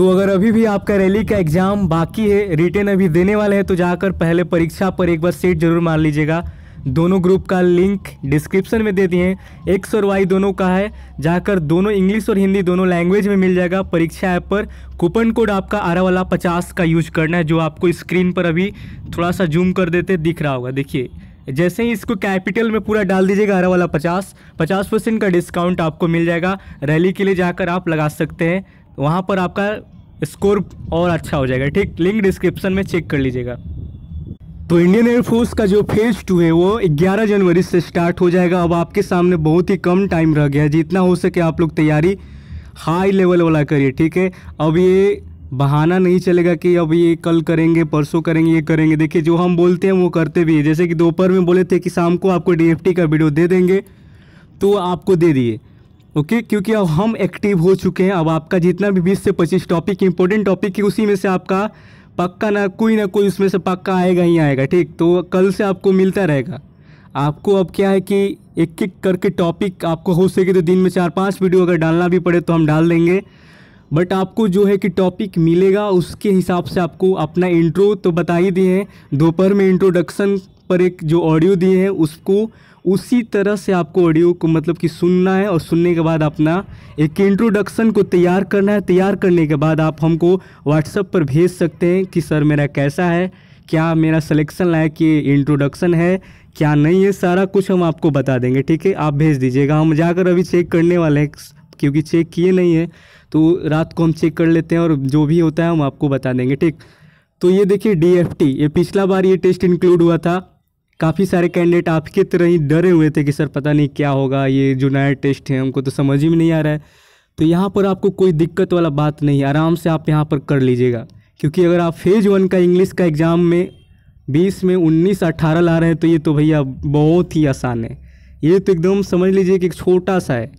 तो अगर अभी भी आपका रैली का एग्ज़ाम बाकी है रिटर्न अभी देने वाले हैं तो जाकर पहले परीक्षा पर एक बार सेट जरूर मार लीजिएगा दोनों ग्रुप का लिंक डिस्क्रिप्शन में दे दिए हैं एक्स और वाई दोनों का है जाकर दोनों इंग्लिश और हिंदी दोनों लैंग्वेज में मिल जाएगा परीक्षा ऐप पर कूपन कोड आपका आरा वाला पचास का यूज करना है जो आपको स्क्रीन पर अभी थोड़ा सा जूम कर देते दिख रहा होगा देखिए जैसे ही इसको कैपिटल में पूरा डाल दीजिएगा आरा वाला पचास पचास परसेंट का डिस्काउंट आपको मिल जाएगा रैली के लिए जाकर आप लगा सकते हैं तो वहाँ पर आपका स्कोर और अच्छा हो जाएगा ठीक लिंक डिस्क्रिप्शन में चेक कर लीजिएगा तो इंडियन एयरफोर्स का जो फेज़ टू है वो 11 जनवरी से स्टार्ट हो जाएगा अब आपके सामने बहुत ही कम टाइम रह गया है जितना हो सके आप लोग तैयारी हाई लेवल वाला करिए ठीक है अब ये बहाना नहीं चलेगा कि अब ये कल करेंगे परसों करेंगे ये करेंगे देखिए जो हम बोलते हैं वो करते भी हैं जैसे कि दोपहर में बोले थे कि शाम को आपको डी का वीडियो दे देंगे तो आपको दे दिए ओके okay, क्योंकि अब हम एक्टिव हो चुके हैं अब आपका जितना भी 20 से 25 टॉपिक इंपॉर्टेंट टॉपिक है उसी में से आपका पक्का ना कोई ना कोई उसमें से पक्का आएगा ही आएगा ठीक तो कल से आपको मिलता रहेगा आपको अब क्या है कि एक एक करके टॉपिक आपको हो सके तो दिन में चार पाँच वीडियो अगर डालना भी पड़े तो हम डाल देंगे बट आपको जो है कि टॉपिक मिलेगा उसके हिसाब से आपको अपना इंट्रो तो बता ही दिए हैं दोपहर में इंट्रोडक्शन पर एक जो ऑडियो दिए हैं उसको उसी तरह से आपको ऑडियो को मतलब कि सुनना है और सुनने के बाद अपना एक इंट्रोडक्शन को तैयार करना है तैयार करने के बाद आप हमको व्हाट्सएप पर भेज सकते हैं कि सर मेरा कैसा है क्या मेरा सिलेक्शन लायक कि इंट्रोडक्शन है क्या नहीं है सारा कुछ हम आपको बता देंगे ठीक है आप भेज दीजिएगा हम जाकर अभी चेक करने वाले हैं क्योंकि चेक किए नहीं है तो रात को हम चेक कर लेते हैं और जो भी होता है हम आपको बता देंगे ठीक तो ये देखिए डी ये पिछला बार ये टेस्ट इंक्लूड हुआ था काफ़ी सारे कैंडिडेट आपकी तरह ही डरे हुए थे कि सर पता नहीं क्या होगा ये जो नया टेस्ट है हमको तो समझ ही में नहीं आ रहा है तो यहाँ पर आपको कोई दिक्कत वाला बात नहीं आराम से आप यहाँ पर कर लीजिएगा क्योंकि अगर आप फेज़ वन का इंग्लिश का एग्ज़ाम में बीस में उन्नीस अट्ठारह ला रहे हैं तो ये तो भैया बहुत ही आसान है ये तो एकदम समझ लीजिए कि एक छोटा सा है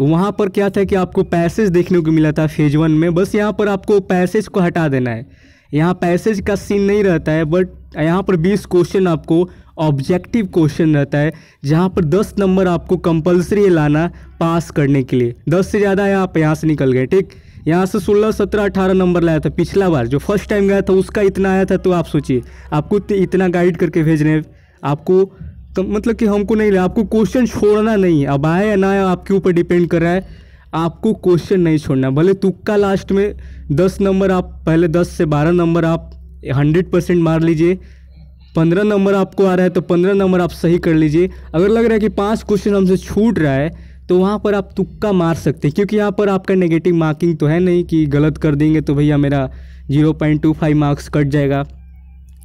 वहाँ पर क्या था कि आपको पैसेज देखने को मिला था फेज वन में बस यहाँ पर आपको पैसेज को हटा देना है यहाँ पैसेज का सीन नहीं रहता है बट यहाँ पर बीस क्वेश्चन आपको ऑब्जेक्टिव क्वेश्चन रहता है जहाँ पर दस नंबर आपको कंपलसरी लाना पास करने के लिए दस से ज़्यादा है आप यहाँ से निकल गए ठीक यहाँ से सोलह सत्रह अठारह नंबर लाया था पिछला बार जो फर्स्ट टाइम गया था उसका इतना आया था तो आप सोचिए आपको इतना गाइड करके भेज हैं आपको तो मतलब कि हमको नहीं आपको क्वेश्चन छोड़ना नहीं अब आए या ना आए आपके ऊपर डिपेंड कर रहा है आपको क्वेश्चन नहीं छोड़ना भले तुक्का लास्ट में दस नंबर आप पहले दस से बारह नंबर आप हंड्रेड परसेंट मार लीजिए पंद्रह नंबर आपको आ रहा है तो पंद्रह नंबर आप सही कर लीजिए अगर लग रहा है कि पाँच क्वेश्चन हमसे छूट रहा है तो वहाँ पर आप तुक्का मार सकते हैं क्योंकि यहाँ पर आपका नेगेटिव मार्किंग तो है नहीं कि गलत कर देंगे तो भैया मेरा zero point two five marks cut जाएगा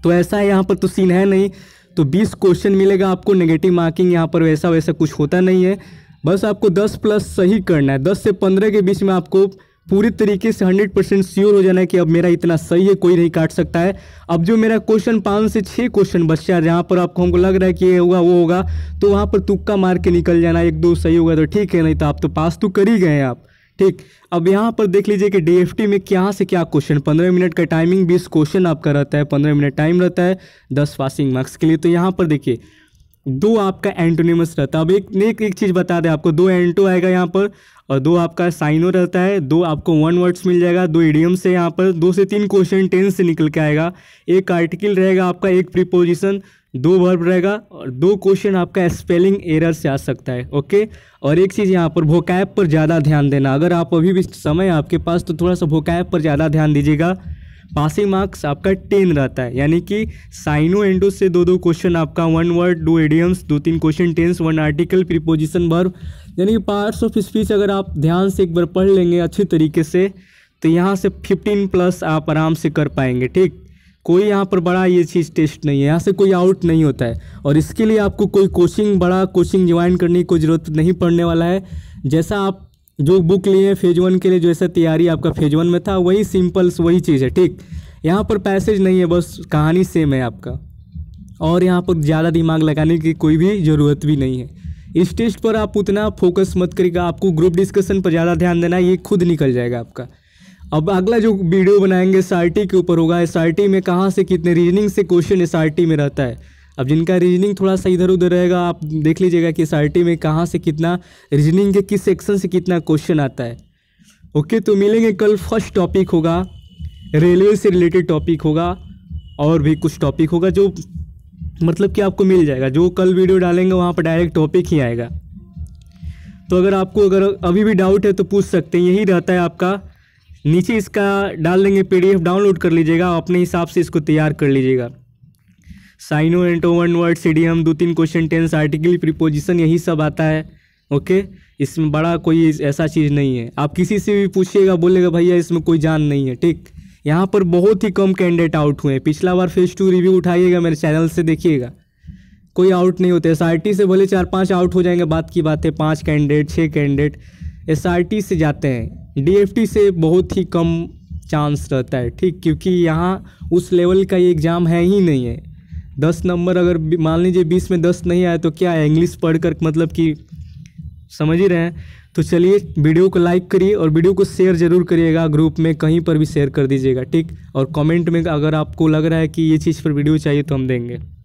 तो ऐसा है यहाँ पर तो सीन है नहीं तो बीस क्वेश्चन मिलेगा आपको नेगेटिव मार्किंग यहाँ पर वैसा वैसा कुछ होता नहीं है बस आपको 10 प्लस सही करना है 10 से 15 के बीच में आपको पूरी तरीके से 100 परसेंट श्योर हो जाना है कि अब मेरा इतना सही है कोई नहीं काट सकता है अब जो मेरा क्वेश्चन पाँच से छः क्वेश्चन बच्चा है जहाँ पर आपको हमको लग रहा है कि ये होगा वो होगा तो वहाँ पर तुक्का मार के निकल जाना एक दो सही होगा तो ठीक है नहीं तो आप तो पास तो कर ही गए हैं आप ठीक अब यहाँ पर देख लीजिए कि डी में क्या से क्या क्वेश्चन पंद्रह मिनट का टाइमिंग बीस क्वेश्चन आपका रहता है पंद्रह मिनट टाइम रहता है दस पासिंग मार्क्स के लिए तो यहाँ पर देखिए दो आपका एंटोनिमस रहता है अब एक एक, एक चीज़ बता दें आपको दो एंटो आएगा यहाँ पर और दो आपका साइनो रहता है दो आपको वन वर्ड्स मिल जाएगा दो इडियम से यहाँ पर दो से तीन क्वेश्चन टेंस से निकल के आएगा एक आर्टिकल रहेगा आपका एक प्रीपोजिशन दो वर्ब रहेगा और दो क्वेश्चन आपका स्पेलिंग एरर से आ सकता है ओके और एक चीज़ यहाँ पर भोकैप पर ज़्यादा ध्यान देना अगर आप अभी भी समय आपके पास तो थोड़ा सा भोकैप पर ज़्यादा ध्यान दीजिएगा पासिंग मार्क्स आपका टेन रहता है यानी कि साइनो एंडो से दो दो क्वेश्चन आपका वन वर्ड दो एडियम्स दो तीन question tense one article preposition verb यानी कि पार्ट्स ऑफ स्पीच अगर आप ध्यान से एक बार पढ़ लेंगे अच्छे तरीके से तो यहाँ से फिफ्टीन प्लस आप आराम से कर पाएंगे ठीक कोई यहाँ पर बड़ा ये चीज़ टेस्ट नहीं है यहाँ से कोई आउट नहीं होता है और इसके लिए आपको कोई कोचिंग बड़ा कोचिंग ज्वाइन करने की कोई ज़रूरत नहीं पड़ने वाला है जैसा आप जो बुक लिए हैं फेज वन के लिए जैसे तैयारी आपका फेज वन में था वही सिंपल्स वही चीज़ है ठीक यहाँ पर पैसेज नहीं है बस कहानी सेम है आपका और यहाँ पर ज़्यादा दिमाग लगाने की कोई भी ज़रूरत भी नहीं है इस टेस्ट पर आप उतना फोकस मत करेगा आपको ग्रुप डिस्कशन पर ज़्यादा ध्यान देना ये खुद निकल जाएगा आपका अब अगला जो वीडियो बनाएंगे एस के ऊपर होगा एस में कहाँ से कितने रीजनिंग से क्वेश्चन एस में रहता है अब जिनका रीजनिंग थोड़ा सा इधर उधर रहेगा आप देख लीजिएगा कि एस में कहाँ से कितना रीजनिंग के किस सेक्शन से कितना क्वेश्चन आता है ओके तो मिलेंगे कल फर्स्ट टॉपिक होगा रेलवे से रिलेटेड टॉपिक होगा और भी कुछ टॉपिक होगा जो मतलब कि आपको मिल जाएगा जो कल वीडियो डालेंगे वहाँ पर डायरेक्ट टॉपिक ही आएगा तो अगर आपको अगर अभी भी डाउट है तो पूछ सकते हैं यही रहता है आपका नीचे इसका डाल देंगे पीडीएफ डाउनलोड कर लीजिएगा अपने हिसाब से इसको तैयार कर लीजिएगा साइनो वन वर्ड सी दो तीन क्वेश्चन टेंस आर्टिकल प्रिपोजिशन यही सब आता है ओके इसमें बड़ा कोई ऐसा चीज़ नहीं है आप किसी से भी पूछिएगा बोलेगा भैया इसमें कोई जान नहीं है ठीक यहाँ पर बहुत ही कम कैंडिडेट आउट हुए हैं पिछला बार फेज टू रिव्यू उठाइएगा मेरे चैनल से देखिएगा कोई आउट नहीं होते एस से भले चार पाँच आउट हो जाएंगे बात की बात है पाँच कैंडिडेट छः कैंडिडेट एस से जाते हैं डी से बहुत ही कम चांस रहता है ठीक क्योंकि यहाँ उस लेवल का ये एग्ज़ाम है ही नहीं है दस नंबर अगर मान लीजिए बीस में दस नहीं आए तो क्या है इंग्लिश पढ़ कर मतलब कि समझ ही रहे हैं तो चलिए वीडियो को लाइक करिए और वीडियो को शेयर जरूर करिएगा ग्रुप में कहीं पर भी शेयर कर दीजिएगा ठीक और कमेंट में अगर आपको लग रहा है कि ये चीज़ पर वीडियो चाहिए तो हम देंगे